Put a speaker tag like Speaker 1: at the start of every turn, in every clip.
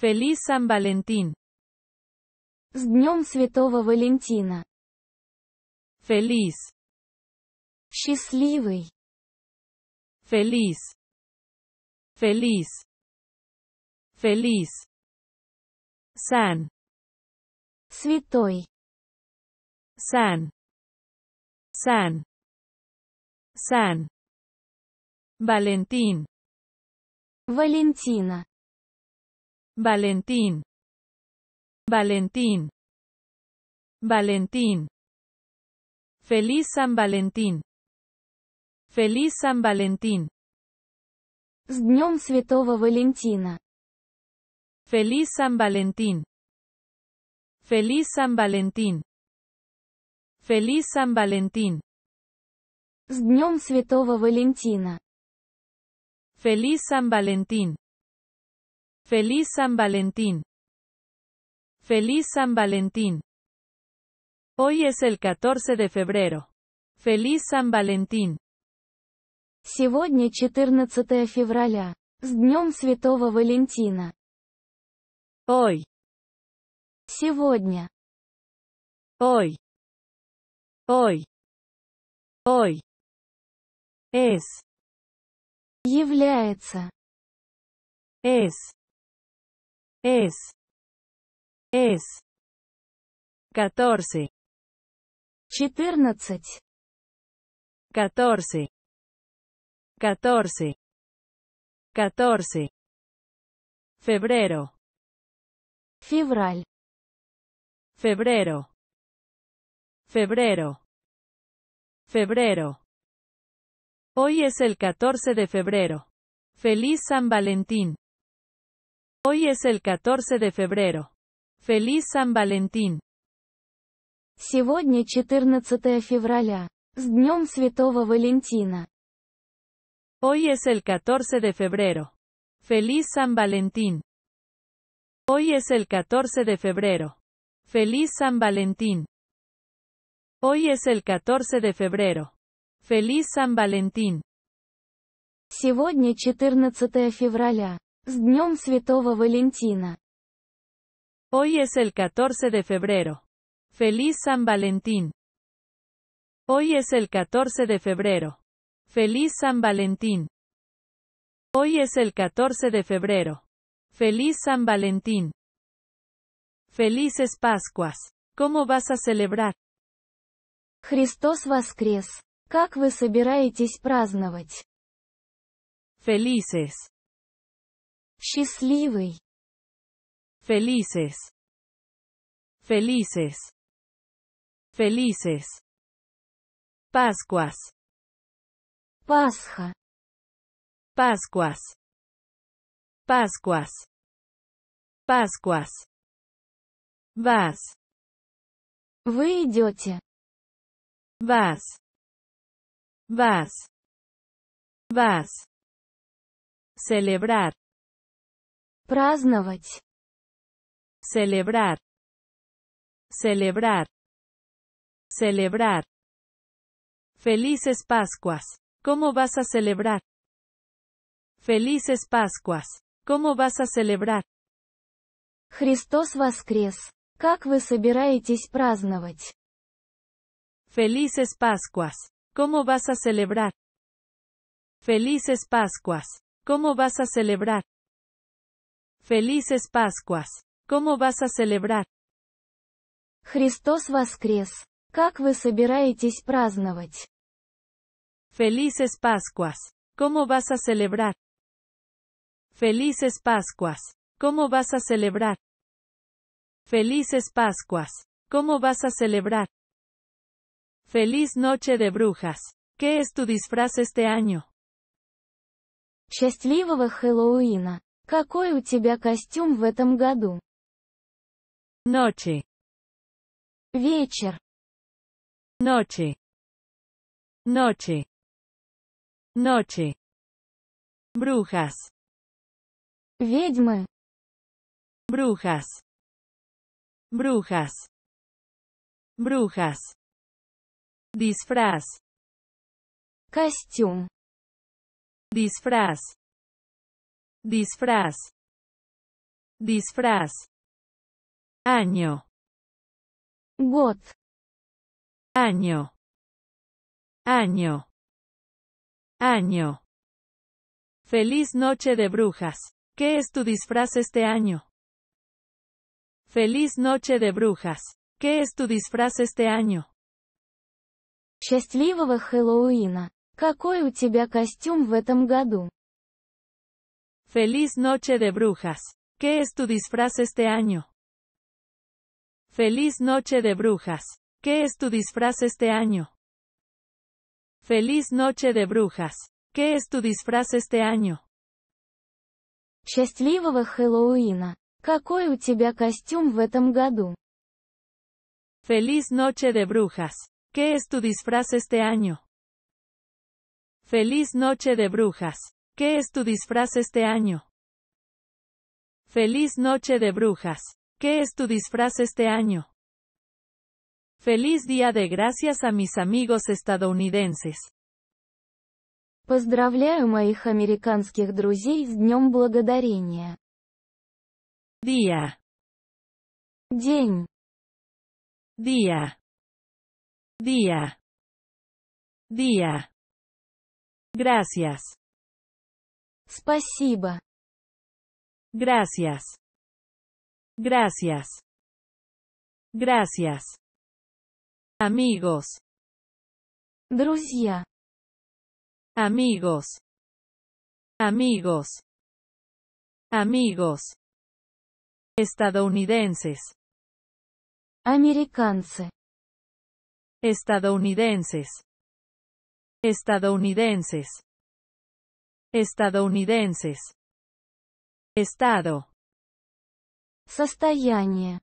Speaker 1: Feliz San Valentín. С Днем Святого Валентина. Feliz. Счастливый. Feliz. Feliz. Feliz. San. Святой. San. San. San. Valentín. Валентина.
Speaker 2: Valentín. Valentín. Valentín. Feliz San Valentín. Feliz San Valentín. С днем Святого Валентина. Feliz San Valentín. Feliz San Valentín. Feliz San Valentín. С Святого Валентина. Feliz San Valentín. Feliz San Valentín. Feliz San Valentín. Hoy es el 14 de febrero. Feliz San Valentín.
Speaker 3: Сегодня 14 февраля. С днем Святого Валентина. Hoy. Сегодня.
Speaker 1: Hoy. Hoy. Hoy. Es. Является. Es. es, es, 14, 14, 14, 14, 14, febrero, Febral, febrero,
Speaker 2: febrero, febrero. Hoy es el 14 de febrero. Feliz San Valentín. Hoy es el 14 de febrero. Feliz San Valentín.
Speaker 3: Сегодня 14 февраля. С Днем Святого Валентина.
Speaker 2: Hoy es el 14 de febrero. Feliz San Valentín. Hoy es el 14 de febrero. Feliz San Valentín. Hoy es el 14 de febrero. Feliz San Valentín.
Speaker 3: Сегодня 14 февраля. С Днем Святого Валентина!
Speaker 2: Hoy es el 14 de febrero. Feliz San Valentín. Hoy es el 14 de febrero. Feliz San Valentín. Hoy es el 14 de febrero. Feliz San Valentín. Felices Pascuas. ¿Cómo vas a celebrar?
Speaker 3: Христос воскрес. ¿Cómo вы a celebrar?
Speaker 2: Felices
Speaker 1: Felices. Felices. Felices. Pascuas. Pasja. Pascuas. Pascuas. Pascuas. Vas. Вы Vas. Vas. Vas. Celebrar. Celebrar. Celebrar.
Speaker 2: Celebrar. Felices Pascuas. ¿Cómo vas a celebrar? Felices Pascuas. ¿Cómo vas a celebrar?
Speaker 3: Христос воскрес. ¿Cómo вы a celebrar?
Speaker 2: Felices Pascuas. ¿Cómo vas a celebrar? Felices Pascuas. ¿Cómo vas a celebrar? Felices Pascuas.
Speaker 3: ¿Cómo vas a celebrar? Христос воскрес. ¿Cómo собираетесь celebrar?
Speaker 2: Felices Pascuas. ¿Cómo vas a celebrar? Felices Pascuas. ¿Cómo vas a celebrar? Felices Pascuas. ¿Cómo vas a celebrar? Feliz Noche de Brujas. ¿Qué es tu disfraz este año?
Speaker 3: Какой у тебя костюм в этом году?
Speaker 1: Ночи.
Speaker 3: Вечер.
Speaker 1: Ночи. Ночи. Ночи. Brujas. Ведьмы. Brujas. Brujas. Brujas. Дисфраз. Костюм. Дисфраз. Disfraz. Disfraz. Año. what,
Speaker 2: Año. Año. Año. Feliz noche de brujas. ¿Qué es tu disfraz este año? Feliz noche de brujas. ¿Qué es tu disfraz este año?
Speaker 3: Счастливого Хэллоуина. Какой у тебя костюм в этом году?
Speaker 2: Feliz noche de brujas. ¿Qué es tu disfraz este año? Feliz noche de brujas. ¿Qué es tu disfraz este año? Feliz noche de brujas. ¿Qué es
Speaker 3: tu disfraz este año? Счастливого Хэллоуина. Какой у тебя костюм в этом году? Feliz noche de
Speaker 2: brujas. ¿Qué es tu disfraz este año? Feliz noche de brujas. ¿Qué es tu disfraz este año? Feliz noche de brujas. ¿Qué es tu disfraz este año? Feliz día de gracias a mis amigos estadounidenses.
Speaker 3: Поздравляю моих американских друзей с Днем Благодарения. Día. Día.
Speaker 1: Día. Día. Gracias. Gracias. Gracias. Gracias. Amigos. Друзья. Amigos. Amigos. Amigos.
Speaker 2: Estadounidenses. Американцы. Estadounidenses. Estadounidenses
Speaker 1: estadounidenses, estado, estado,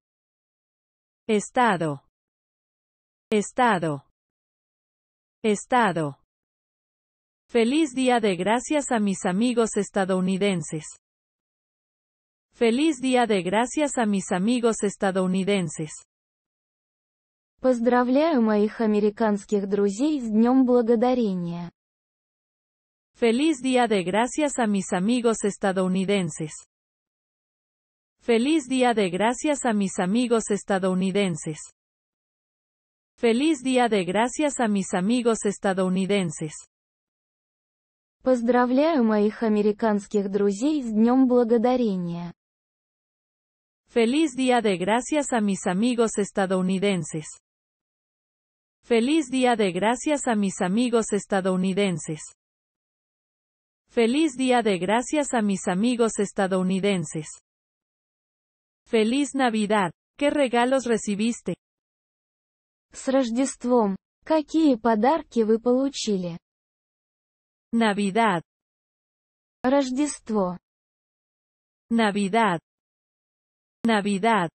Speaker 1: estado,
Speaker 2: estado. Feliz día de gracias a mis amigos estadounidenses. Feliz día de gracias a mis amigos estadounidenses.
Speaker 3: Поздравляю моих американских друзей с Днем Благодарения.
Speaker 2: Feliz Día de Gracias a mis amigos estadounidenses. Feliz Día de Gracias a mis amigos estadounidenses. Feliz Día de Gracias a mis amigos estadounidenses.
Speaker 3: Поздравляю моих американских друзей с Благодарения.
Speaker 2: Feliz Día de Gracias a mis amigos estadounidenses. Feliz Día de Gracias a mis amigos estadounidenses. Feliz Día de Gracias a mis amigos estadounidenses. Feliz Navidad. ¿Qué regalos recibiste?
Speaker 3: С Рождеством. Какие подарки вы получили?
Speaker 2: Navidad.
Speaker 3: Рождество.
Speaker 1: Navidad. Navidad.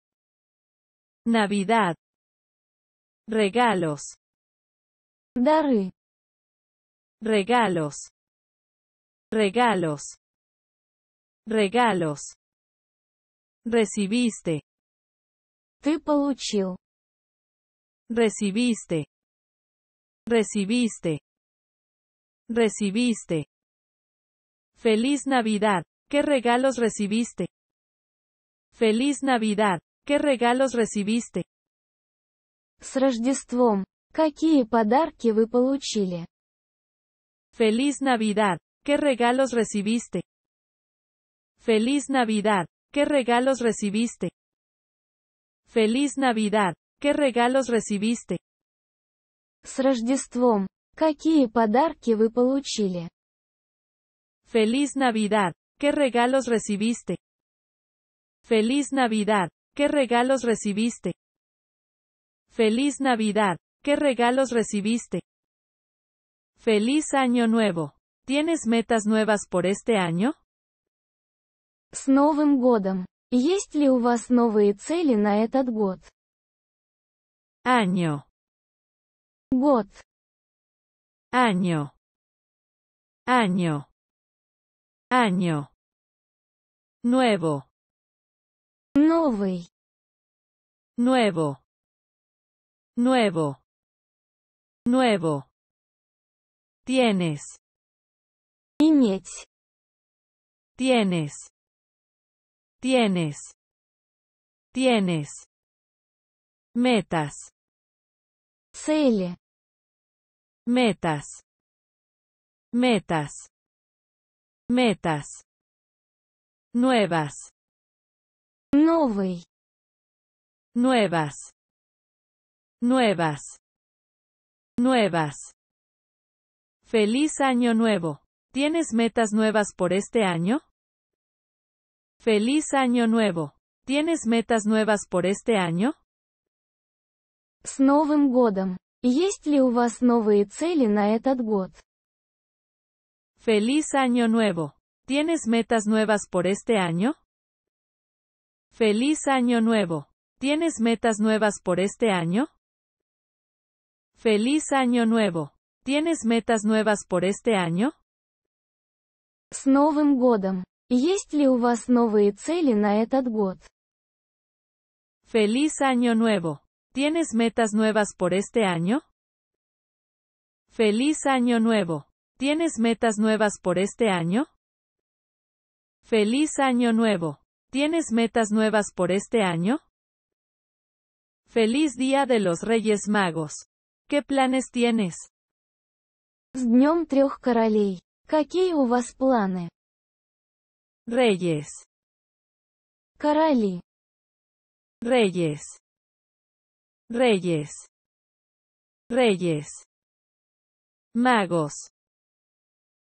Speaker 1: Navidad. Regalos. Дары. Regalos. Regalos. Regalos. Recibiste. tú получил. Recibiste. Recibiste. Recibiste.
Speaker 2: Feliz Navidad. ¿Qué regalos recibiste? Feliz Navidad. ¿Qué regalos recibiste?
Speaker 3: С Рождеством. Какие подарки вы получили?
Speaker 2: Feliz Navidad. ¿Qué regalos recibiste? Feliz Navidad. ¿Qué regalos recibiste? Feliz Navidad. ¿Qué regalos recibiste?
Speaker 3: С Feliz Navidad. ¿Qué regalos recibiste?
Speaker 2: Feliz Navidad. ¿Qué regalos recibiste? Feliz Navidad. ¿Qué regalos recibiste? Feliz Año Nuevo. ¿Tienes metas nuevas por este año?
Speaker 3: С Новым годом! Есть ли у вас новые цели на этот год?
Speaker 2: Año.
Speaker 1: Год. Año. Año. Año. Nuevo. Новый. Nuevo. Nuevo. Nuevo. Tienes. Tienes. Tienes. Tienes. Metas. Metas. Metas. Metas. Nuevas. Новый. Nuevas. Nuevas.
Speaker 2: Nuevas. Feliz Año Nuevo. ¿Tienes metas nuevas por este año? Este Feliz año nuevo. ¿Tienes metas nuevas por este año?
Speaker 3: Feliz
Speaker 2: año nuevo. ¿Tienes metas nuevas por este año? Feliz año nuevo. ¿Tienes metas nuevas por este año? Feliz año nuevo. ¿Tienes metas nuevas por este año?
Speaker 3: С Новым годом! Есть ли у
Speaker 2: Feliz año nuevo! ¿Tienes metas nuevas por este año? Feliz año nuevo! ¿Tienes metas nuevas por este año? Feliz año nuevo! ¿Tienes metas nuevas por este año? Feliz Día de los Reyes Magos. ¿Qué planes tienes?
Speaker 3: Какие у вас планы?
Speaker 2: Reyes.
Speaker 3: Короли.
Speaker 1: Reyes. Reyes. Reyes. Magos.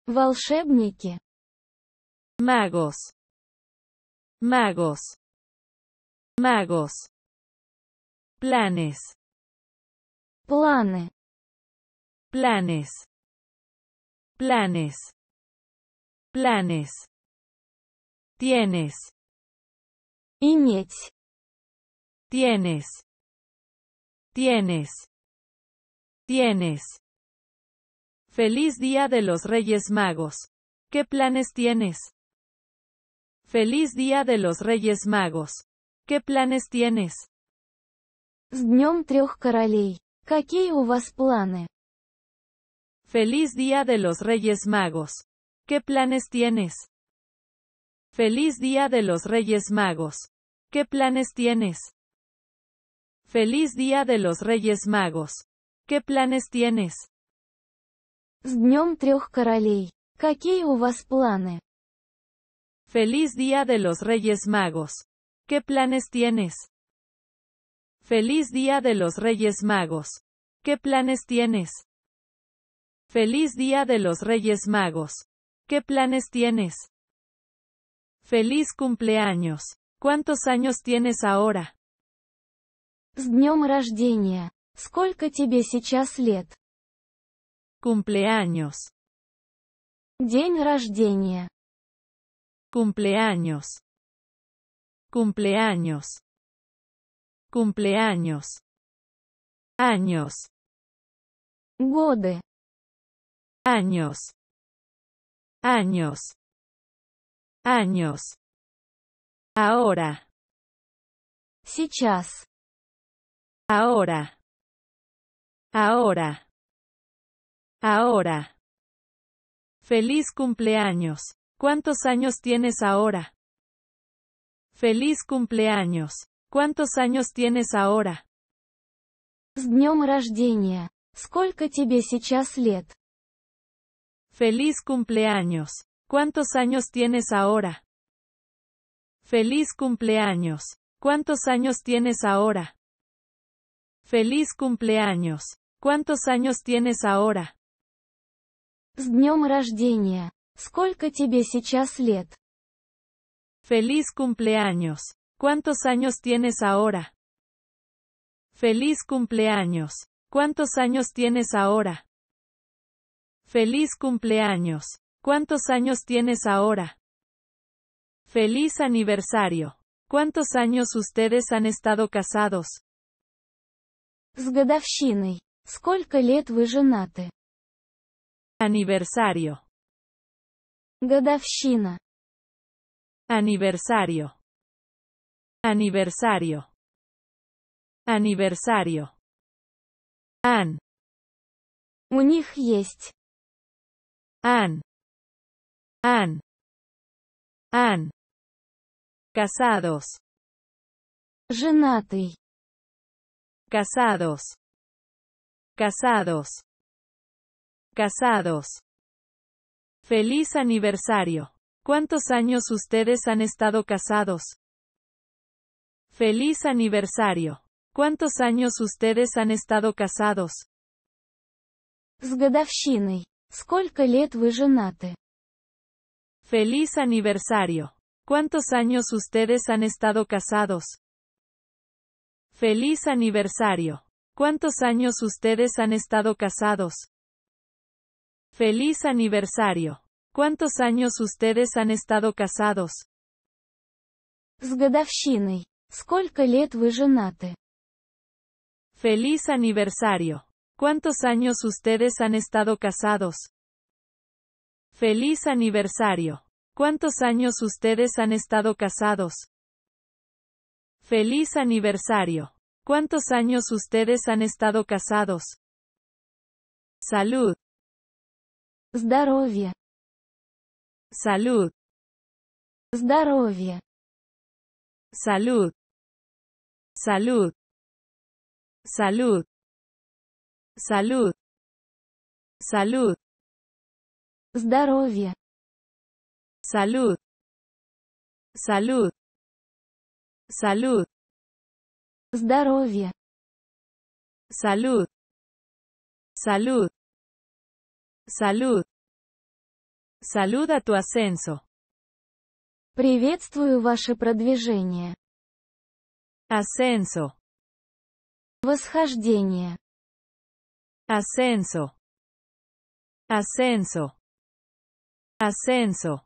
Speaker 1: Волшебники. Magos. Magos. Magos. Planes. Планы. Planes. planes, planes, tienes, иметь, tienes, tienes,
Speaker 2: tienes. Feliz Día de los Reyes Magos. ¿Qué planes tienes? Feliz Día de los Reyes Magos.
Speaker 3: ¿Qué planes tienes? С Днем Трех Королей. Какие у вас
Speaker 2: Feliz Día de los Reyes Magos. ¿Qué planes tienes? Feliz Día de los Reyes Magos. ¿Qué planes tienes? Feliz Día de los Reyes Magos.
Speaker 3: ¿Qué planes tienes? С Feliz Día
Speaker 2: de los Reyes Magos. ¿Qué planes tienes? Feliz Día de los Reyes Magos. ¿Qué planes tienes? Feliz Día de los Reyes Magos. ¿Qué planes tienes? Feliz cumpleaños. ¿Cuántos años tienes ahora? С днем рождения. Сколько тебе
Speaker 1: Cumpleaños. День рождения. Cumpleaños. Cumpleaños. Cumpleaños. Años. Годы años años años ahora сейчас ahora
Speaker 2: ahora ahora feliz cumpleaños ¿Cuántos años tienes ahora? Feliz cumpleaños. ¿Cuántos años tienes ahora? С днем рождения. Сколько тебе сейчас лет? Feliz cumpleaños. ¿Cuántos años tienes ahora? Feliz cumpleaños. ¿Cuántos años tienes ahora? Feliz cumpleaños. ¿Cuántos años tienes ahora? С днем рождения. Сколько тебе сейчас лет? Feliz cumpleaños. ¿Cuántos años tienes ahora? Feliz cumpleaños. ¿Cuántos años tienes ahora? Feliz cumpleaños. ¿Cuántos años tienes ahora? Feliz aniversario. ¿Cuántos años ustedes han estado casados? С годовщиной.
Speaker 3: Сколько лет
Speaker 2: Aniversario.
Speaker 1: Годовщина. Aniversario. Aniversario. Aniversario. An. У них An, an, an, Casados. Женатый. Casados.
Speaker 2: Casados. Casados. Feliz aniversario. ¿Cuántos años ustedes han estado casados? Feliz aniversario. ¿Cuántos años ustedes han estado casados? Feliz aniversario. ¿Cuántos años ustedes han estado casados? Feliz aniversario. ¿Cuántos años ustedes han estado casados? Feliz aniversario. ¿Cuántos años ustedes han estado casados? С Feliz aniversario. ¿Cuántos años ustedes han estado casados? Feliz aniversario. ¿Cuántos años ustedes han estado casados? Feliz aniversario. ¿Cuántos años ustedes han estado casados? Salud. Здоровье.
Speaker 1: Salud. Здоровье. Salud. Salud. Salud. Салют. Салют. Здоровье. Салют. Салют. Салют. Здоровье. Салют. Салют. Салют. Салют a tu Приветствую ваше продвижение. Ascenso. Восхождение ascenso, ascenso,
Speaker 2: ascenso.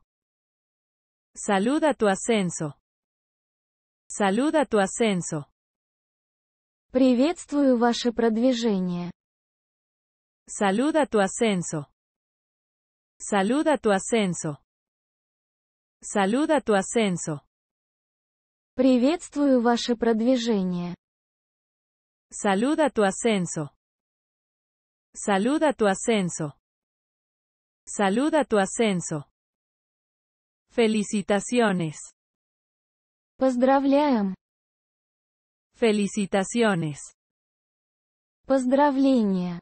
Speaker 2: Saluda tu ascenso. Saluda tu ascenso. Приветствую ваше продвижение. Saluda tu ascenso. Saluda tu ascenso. Saluda tu ascenso. Приветствую ваше продвижение. Saluda tu ascenso. Saluda tu ascenso. Saluda tu ascenso. Felicitaciones. Поздравляем. Felicitaciones. Поздравления.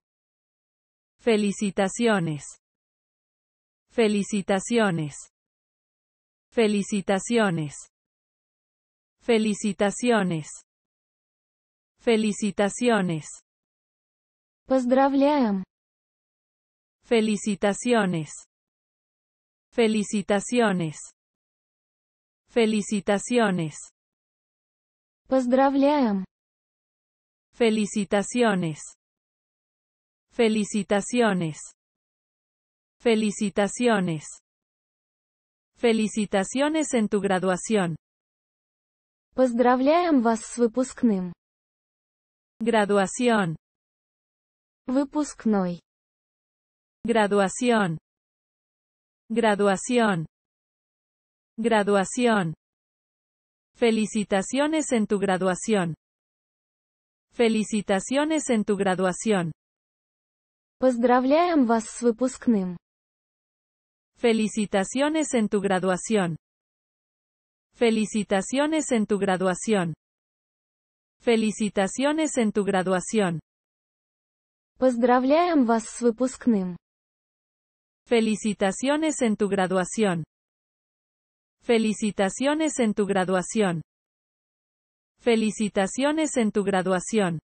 Speaker 2: Felicitaciones. Felicitaciones. Felicitaciones. Felicitaciones. Felicitaciones. Поздравляем! Felicitaciones. Felicitaciones. Felicitaciones. Поздравляем. Felicitaciones. Felicitaciones. Felicitaciones. Felicitaciones en tu graduación.
Speaker 3: Поздравляем вас с выпускным.
Speaker 2: Graduación.
Speaker 1: Выпускной. Graduación. Graduación.
Speaker 2: Graduación. Felicitaciones en tu graduación. Felicitaciones en tu graduación.
Speaker 3: Поздравляем вас с выпускным.
Speaker 2: Felicitaciones en tu graduación. Felicitaciones en tu graduación. Felicitaciones en tu graduación.
Speaker 3: Поздравляем вас с выпускным.
Speaker 2: Felicitaciones en tu graduación. Felicitaciones en tu graduación. Felicitaciones en tu graduación.